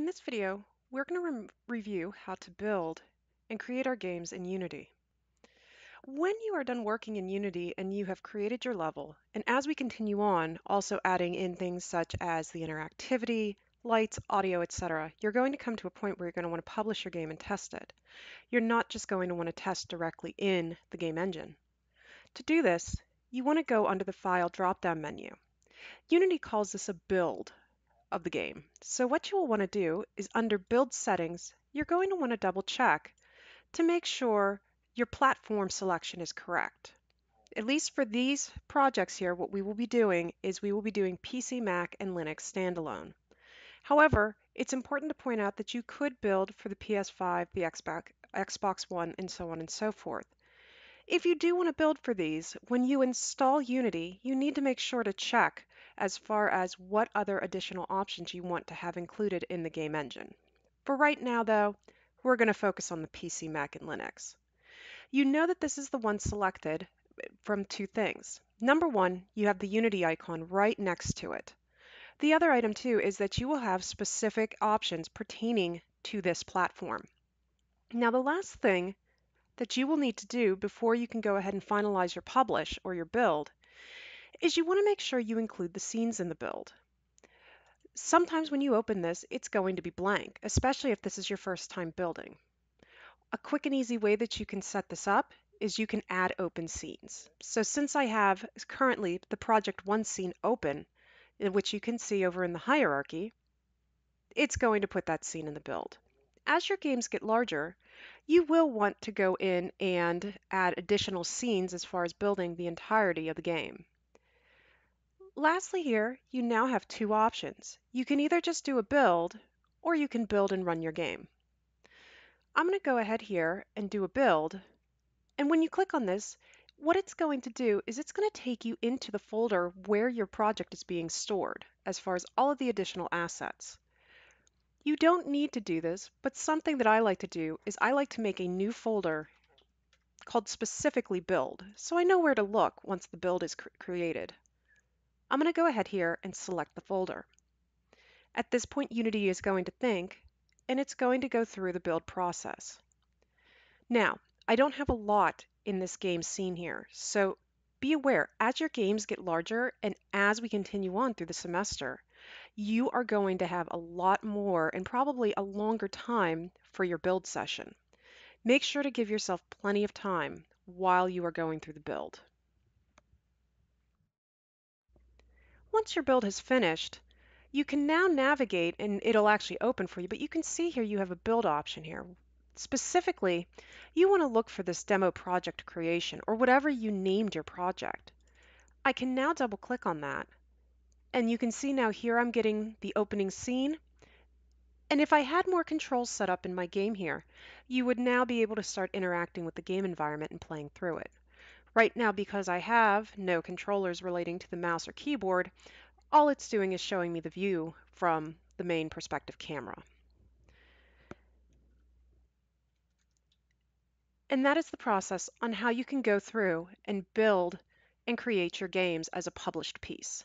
In this video, we're going to re review how to build and create our games in Unity. When you are done working in Unity and you have created your level, and as we continue on, also adding in things such as the interactivity, lights, audio, etc., you're going to come to a point where you're going to want to publish your game and test it. You're not just going to want to test directly in the game engine. To do this, you want to go under the File drop-down menu. Unity calls this a build, of the game. So what you will want to do is under Build Settings, you're going to want to double check to make sure your platform selection is correct. At least for these projects here, what we will be doing is we will be doing PC, Mac, and Linux standalone. However, it's important to point out that you could build for the PS5, the Xbox, Xbox One, and so on and so forth. If you do want to build for these, when you install Unity, you need to make sure to check as far as what other additional options you want to have included in the game engine. For right now, though, we're going to focus on the PC, Mac, and Linux. You know that this is the one selected eh, from two things. Number one, you have the Unity icon right next to it. The other item, too, is that you will have specific options pertaining to this platform. Now, the last thing that you will need to do before you can go ahead and finalize your publish or your build is you want to make sure you include the scenes in the build. Sometimes when you open this, it's going to be blank, especially if this is your first time building. A quick and easy way that you can set this up is you can add open scenes. So since I have currently the project one scene open, which you can see over in the hierarchy, it's going to put that scene in the build. As your games get larger, you will want to go in and add additional scenes as far as building the entirety of the game. Lastly here, you now have two options. You can either just do a build or you can build and run your game. I'm going to go ahead here and do a build. And when you click on this, what it's going to do is it's going to take you into the folder where your project is being stored as far as all of the additional assets. You don't need to do this, but something that I like to do is I like to make a new folder called specifically build, so I know where to look once the build is cr created. I'm going to go ahead here and select the folder. At this point, Unity is going to think, and it's going to go through the build process. Now, I don't have a lot in this game scene here, so be aware, as your games get larger and as we continue on through the semester, you are going to have a lot more and probably a longer time for your build session. Make sure to give yourself plenty of time while you are going through the build. once your build has finished, you can now navigate and it'll actually open for you, but you can see here you have a build option here. Specifically, you want to look for this demo project creation or whatever you named your project. I can now double click on that and you can see now here I'm getting the opening scene. And if I had more controls set up in my game here, you would now be able to start interacting with the game environment and playing through it. Right now, because I have no controllers relating to the mouse or keyboard, all it's doing is showing me the view from the main perspective camera. And that is the process on how you can go through and build and create your games as a published piece.